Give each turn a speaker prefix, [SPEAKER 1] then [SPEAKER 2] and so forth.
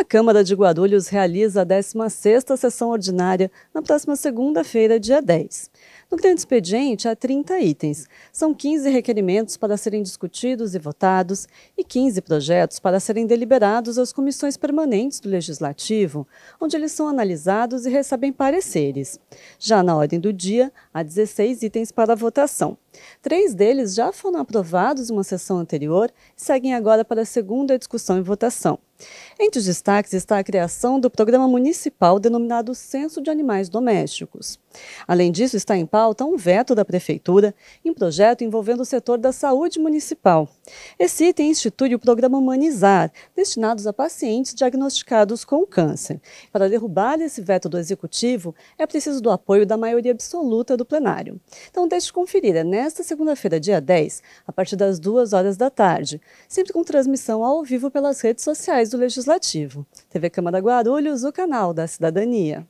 [SPEAKER 1] A Câmara de Guarulhos realiza a 16ª sessão ordinária na próxima segunda-feira, dia 10. No grande expediente, há 30 itens. São 15 requerimentos para serem discutidos e votados e 15 projetos para serem deliberados às comissões permanentes do Legislativo, onde eles são analisados e recebem pareceres. Já na ordem do dia, há 16 itens para votação. Três deles já foram aprovados em uma sessão anterior e seguem agora para a segunda discussão e votação. Entre os destaques está a criação do programa municipal denominado Censo de Animais Domésticos. Além disso, está em pauta um veto da Prefeitura em projeto envolvendo o setor da saúde municipal. Esse item institui o programa Humanizar, destinados a pacientes diagnosticados com câncer. Para derrubar esse veto do Executivo, é preciso do apoio da maioria absoluta do plenário. Então, deixe conferir, é nesta segunda-feira, dia 10, a partir das 2 horas da tarde, sempre com transmissão ao vivo pelas redes sociais do Legislativo. TV Câmara Guarulhos, o canal da Cidadania.